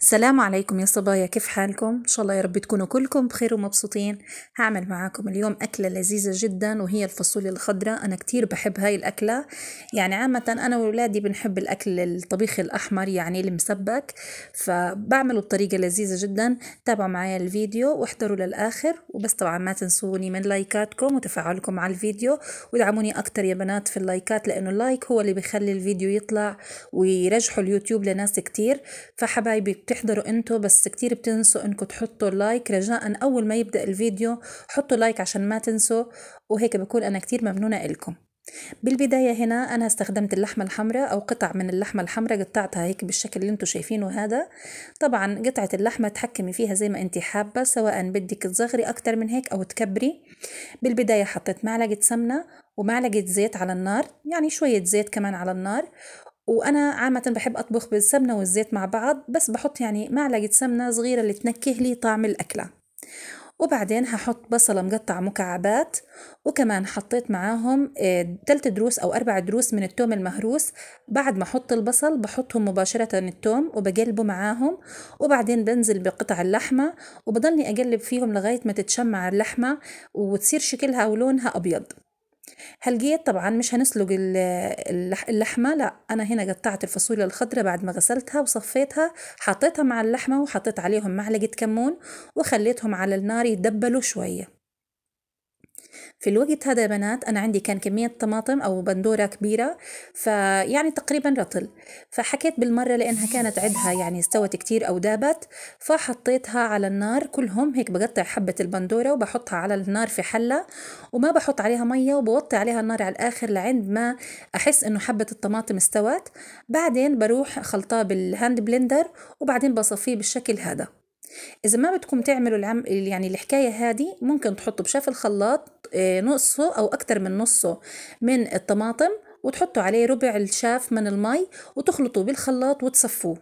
السلام عليكم يا صبايا كيف حالكم ان شاء الله يا رب تكونوا كلكم بخير ومبسوطين هعمل معاكم اليوم اكله لذيذه جدا وهي الفاصوليا الخضراء انا كتير بحب هاي الاكله يعني عامه انا وولادي بنحب الاكل الطبيخ الاحمر يعني المسبك فبعمله بطريقه لذيذه جدا تابعوا معايا الفيديو واحضروا للاخر وبس طبعا ما تنسوني من لايكاتكم وتفاعلكم على الفيديو ودعموني اكتر يا بنات في اللايكات لانه اللايك هو اللي بيخلي الفيديو يطلع ويرجحوا اليوتيوب لناس كتير فحبايبي بتحضروا انتوا بس كتير بتنسوا انكم تحطوا لايك رجاء اول ما يبدا الفيديو حطوا لايك عشان ما تنسوا وهيك بكون انا كتير ممنونه لكم بالبداية هنا أنا استخدمت اللحمة الحمراء أو قطع من اللحمة الحمراء قطعتها هيك بالشكل اللي انتو شايفينه هذا طبعا قطعة اللحمة تحكمي فيها زي ما انت حابة سواء بدك تصغري أكتر من هيك أو تكبري بالبداية حطيت معلقة سمنة ومعلقة زيت على النار يعني شوية زيت كمان على النار وانا عامه بحب اطبخ بالسمنه والزيت مع بعض بس بحط يعني معلقه سمنه صغيره اللي تنكه لي طعم الاكله وبعدين هحط بصلة مقطع مكعبات وكمان حطيت معاهم آه، تلت دروس أو أربع دروس من التوم المهروس بعد ما أحط البصل بحطهم مباشرة التوم وبقلبه معاهم وبعدين بنزل بقطع اللحمة وبضلني أقلب فيهم لغاية ما تتشمع اللحمة وتصير شكلها ولونها أبيض هالقيت طبعا مش هنسلق اللحمة لا أنا هنا قطعت الفاصوليا الخضراء بعد ما غسلتها وصفيتها حطيتها مع اللحمة وحطيت عليهم معلقة كمون وخليتهم على النار يدبلوا شوية في الوقت هذا يا بنات أنا عندي كان كمية طماطم أو بندورة كبيرة فيعني تقريبا رطل فحكيت بالمرة لأنها كانت عدها يعني استوت كتير أو دابت فحطيتها على النار كلهم هيك بقطع حبة البندورة وبحطها على النار في حلة وما بحط عليها مية وبوطي عليها النار على الآخر لعند ما أحس إنه حبة الطماطم استوت بعدين بروح خلطاه بالهاند بلندر وبعدين بصفيه بالشكل هذا اذا ما بدكم تعملوا العم يعني الحكايه هذه ممكن تحطوا بشاف الخلاط آه، نصه او اكثر من نصه من الطماطم وتحطوا عليه ربع الشاف من المي وتخلطوا بالخلاط وتصفوه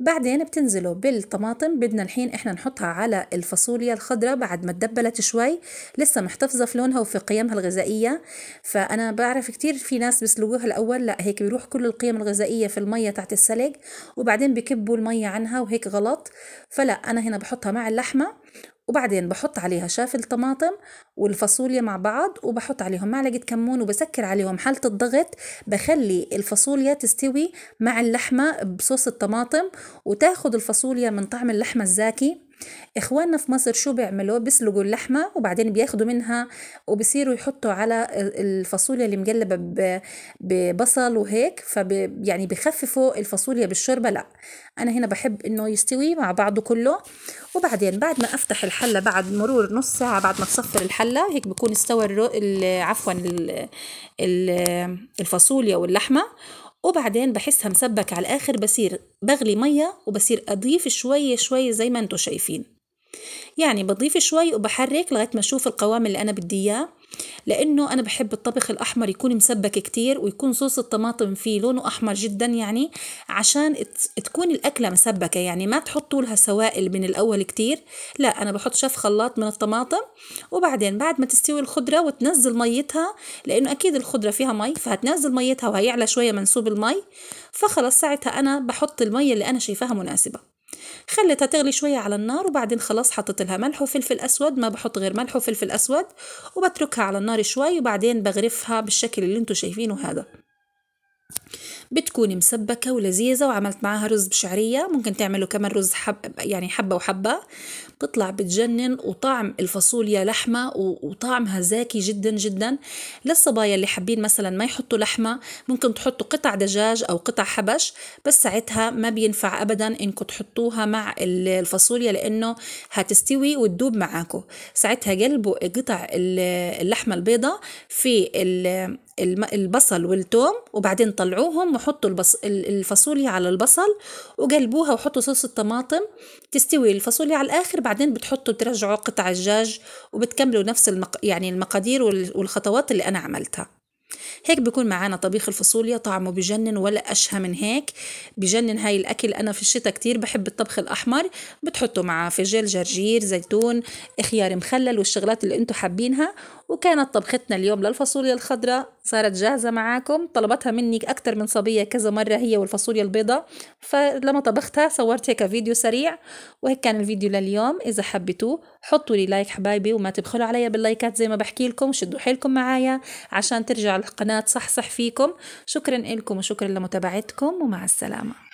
بعدين بتنزلوا بالطماطم بدنا الحين احنا نحطها على الفاصوليا الخضراء بعد ما تدبلت شوي لسه محتفظه في لونها وفي قيمها الغذائيه فانا بعرف كثير في ناس بيسلقوها الاول لا هيك بيروح كل القيم الغذائيه في الميه تحت السلق وبعدين بكبوا الميه عنها وهيك غلط فلا انا هنا بحطها مع اللحمه وبعدين بحط عليها شاف الطماطم والفاصوليا مع بعض وبحط عليهم معلقة كمون وبسكر عليهم حالة الضغط بخلي الفاصوليا تستوي مع اللحمة بصوص الطماطم وتاخد الفاصوليا من طعم اللحمة الزاكي اخواننا في مصر شو بيعملوا بيسلقوا اللحمه وبعدين بياخدوا منها وبصيروا يحطوا على الفاصوليا اللي مقلبه ببصل وهيك فب يعني بخففوا الفاصوليا بالشوربه لا انا هنا بحب انه يستوي مع بعضه كله وبعدين بعد ما افتح الحله بعد مرور نص ساعه بعد ما تصفر الحله هيك بكون استوى عفوا الفاصوليا واللحمه وبعدين بحسها مسبك على الآخر بصير بغلي مية وبصير أضيف شوية شوية زي ما انتوا شايفين يعني بضيف شوي وبحرك لغايه ما اشوف القوام اللي انا بدي اياه لانه انا بحب الطبخ الاحمر يكون مسبك كتير ويكون صوص الطماطم فيه لونه احمر جدا يعني عشان تكون الاكله مسبكه يعني ما تحطوا لها سوائل من الاول كتير لا انا بحط شف خلاط من الطماطم وبعدين بعد ما تستوي الخضره وتنزل ميتها لانه اكيد الخضره فيها مي فهتنزل ميتها وهيعلى شويه منسوب المي فخلص ساعتها انا بحط المي اللي انا شايفاها مناسبه خليتها تغلي شويه على النار وبعدين خلاص حطيت لها ملح وفلفل اسود ما بحط غير ملح وفلفل اسود وبتركها على النار شوي وبعدين بغرفها بالشكل اللي انتو شايفينه هذا بتكون مسبكة ولذيذة وعملت معاها رز بشعرية ممكن تعملوا كمان رز حب يعني حبة وحبة بتطلع بتجنن وطعم الفاصوليا لحمة وطعمها زاكي جدا جدا للصبايا اللي حابين مثلا ما يحطوا لحمة ممكن تحطوا قطع دجاج أو قطع حبش بس ساعتها ما بينفع أبدا إنكم تحطوها مع الفاصوليا لأنه هتستوي وتدوب معاكم ساعتها قلبوا قطع اللحمة البيضة في البصل والثوم وبعدين طلعوهم وحطوا البص... الفاصوليا على البصل وقلبوها وحطوا صوص الطماطم تستوي الفاصوليا على الآخر بعدين بتحطوا بترجعوا قطع الدجاج وبتكملوا نفس المق... يعني المقادير والخطوات اللي أنا عملتها هيك بيكون معانا طبيخ الفاصوليا طعمه بجنن ولا أشهى من هيك بجنن هاي الأكل أنا في الشتاء كتير بحب الطبخ الأحمر بتحطوا معاه فجل جرجير زيتون خيار مخلل والشغلات اللي أنتم حابينها وكانت طبختنا اليوم للفاصوليا الخضراء صارت جاهزة معاكم طلبتها مني أكثر من صبية كذا مرة هي والفاصوليا البيضاء فلما طبختها صورت هيك فيديو سريع وهيك كان الفيديو لليوم إذا حبيتوه حطوا لي لايك حبايبي وما تبخلوا علي باللايكات زي ما بحكي لكم شدوا حيلكم معايا عشان ترجع قناة صحصح فيكم شكرا لكم وشكرا لمتابعتكم ومع السلامة